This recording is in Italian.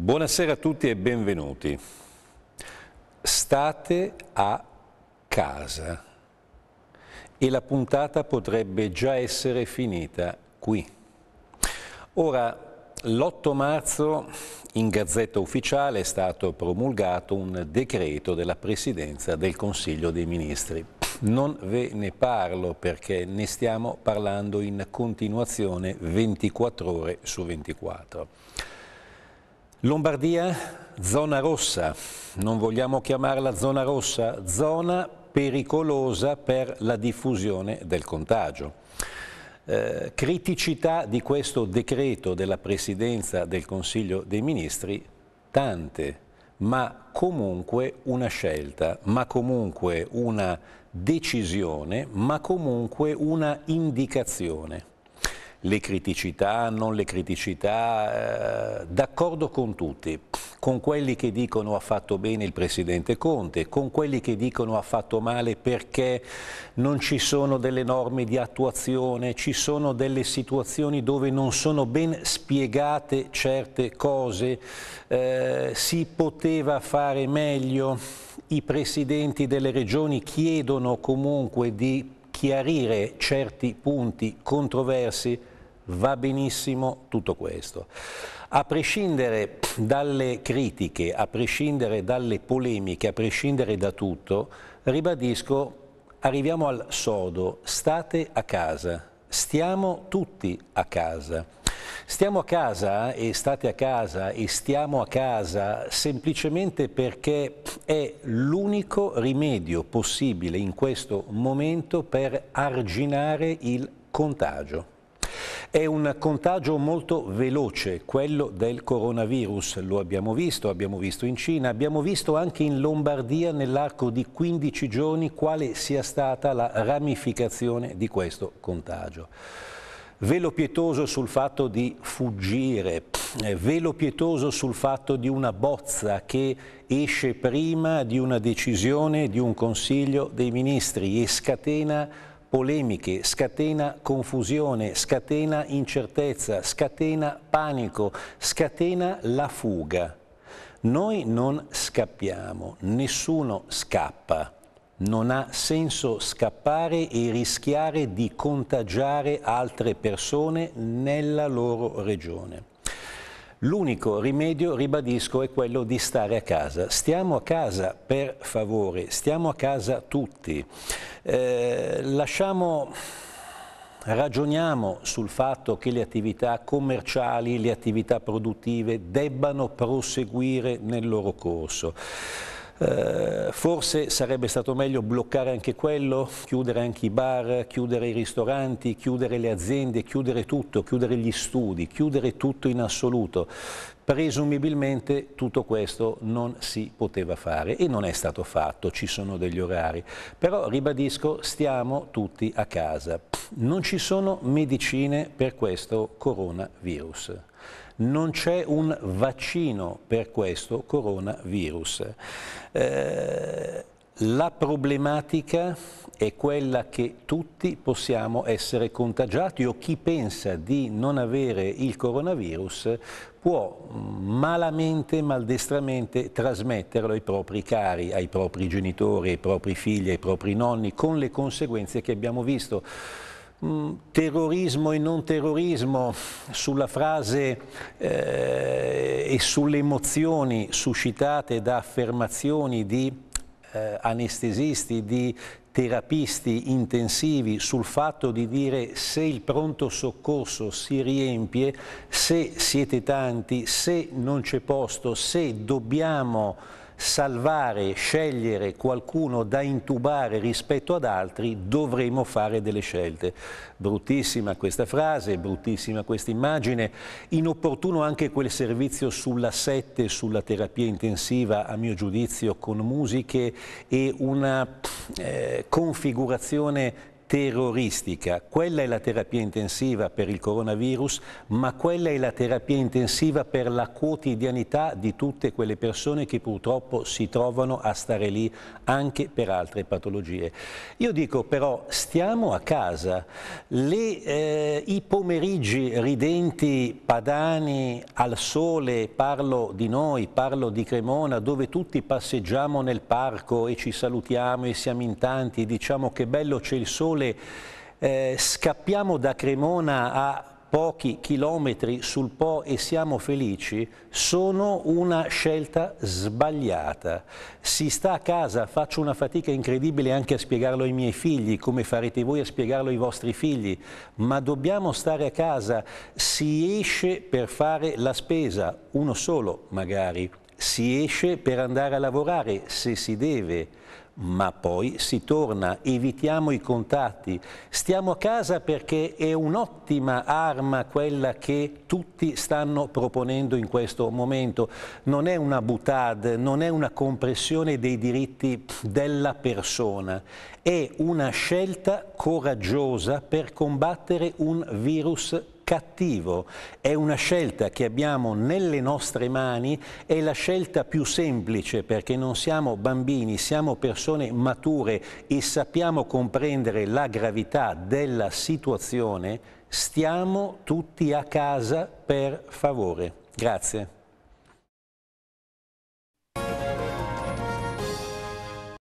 Buonasera a tutti e benvenuti. State a casa e la puntata potrebbe già essere finita qui. Ora, l'8 marzo in Gazzetta Ufficiale è stato promulgato un decreto della Presidenza del Consiglio dei Ministri. Non ve ne parlo perché ne stiamo parlando in continuazione 24 ore su 24. Lombardia, zona rossa, non vogliamo chiamarla zona rossa, zona pericolosa per la diffusione del contagio. Eh, criticità di questo decreto della Presidenza del Consiglio dei Ministri, tante, ma comunque una scelta, ma comunque una decisione, ma comunque una indicazione le criticità, non le criticità, eh, d'accordo con tutti, con quelli che dicono ha fatto bene il Presidente Conte, con quelli che dicono ha fatto male perché non ci sono delle norme di attuazione, ci sono delle situazioni dove non sono ben spiegate certe cose, eh, si poteva fare meglio, i Presidenti delle Regioni chiedono comunque di chiarire certi punti controversi va benissimo tutto questo. A prescindere dalle critiche, a prescindere dalle polemiche, a prescindere da tutto, ribadisco, arriviamo al sodo, state a casa, stiamo tutti a casa. Stiamo a casa e state a casa e stiamo a casa semplicemente perché è l'unico rimedio possibile in questo momento per arginare il contagio. È un contagio molto veloce, quello del coronavirus, lo abbiamo visto, abbiamo visto in Cina, abbiamo visto anche in Lombardia nell'arco di 15 giorni quale sia stata la ramificazione di questo contagio velo pietoso sul fatto di fuggire, eh, velo pietoso sul fatto di una bozza che esce prima di una decisione di un Consiglio dei Ministri e scatena polemiche, scatena confusione, scatena incertezza, scatena panico, scatena la fuga. Noi non scappiamo, nessuno scappa non ha senso scappare e rischiare di contagiare altre persone nella loro regione. L'unico rimedio, ribadisco, è quello di stare a casa. Stiamo a casa, per favore, stiamo a casa tutti. Eh, lasciamo ragioniamo sul fatto che le attività commerciali, le attività produttive debbano proseguire nel loro corso. Eh, forse sarebbe stato meglio bloccare anche quello, chiudere anche i bar, chiudere i ristoranti, chiudere le aziende, chiudere tutto, chiudere gli studi, chiudere tutto in assoluto. Presumibilmente tutto questo non si poteva fare e non è stato fatto, ci sono degli orari. Però ribadisco, stiamo tutti a casa. Non ci sono medicine per questo coronavirus non c'è un vaccino per questo coronavirus. Eh, la problematica è quella che tutti possiamo essere contagiati o chi pensa di non avere il coronavirus può malamente, maldestramente trasmetterlo ai propri cari, ai propri genitori, ai propri figli, ai propri nonni, con le conseguenze che abbiamo visto. Mm, terrorismo e non terrorismo, sulla frase eh, e sulle emozioni suscitate da affermazioni di eh, anestesisti, di terapisti intensivi sul fatto di dire se il pronto soccorso si riempie, se siete tanti, se non c'è posto, se dobbiamo salvare, scegliere qualcuno da intubare rispetto ad altri, dovremo fare delle scelte. Bruttissima questa frase, bruttissima questa immagine, inopportuno anche quel servizio sulla 7, sulla terapia intensiva, a mio giudizio, con musiche e una eh, configurazione terroristica. Quella è la terapia intensiva per il coronavirus, ma quella è la terapia intensiva per la quotidianità di tutte quelle persone che purtroppo si trovano a stare lì anche per altre patologie. Io dico però stiamo a casa, Le, eh, i pomeriggi ridenti padani al sole, parlo di noi, parlo di Cremona, dove tutti passeggiamo nel parco e ci salutiamo e siamo in tanti e diciamo che bello c'è il sole, sole, eh, scappiamo da Cremona a pochi chilometri sul Po e siamo felici sono una scelta sbagliata. Si sta a casa, faccio una fatica incredibile anche a spiegarlo ai miei figli, come farete voi a spiegarlo ai vostri figli, ma dobbiamo stare a casa, si esce per fare la spesa, uno solo magari, si esce per andare a lavorare se si deve, ma poi si torna, evitiamo i contatti, stiamo a casa perché è un'ottima arma quella che tutti stanno proponendo in questo momento, non è una butade, non è una compressione dei diritti della persona, è una scelta coraggiosa per combattere un virus cattivo, è una scelta che abbiamo nelle nostre mani, è la scelta più semplice perché non siamo bambini, siamo persone mature e sappiamo comprendere la gravità della situazione, stiamo tutti a casa per favore. Grazie.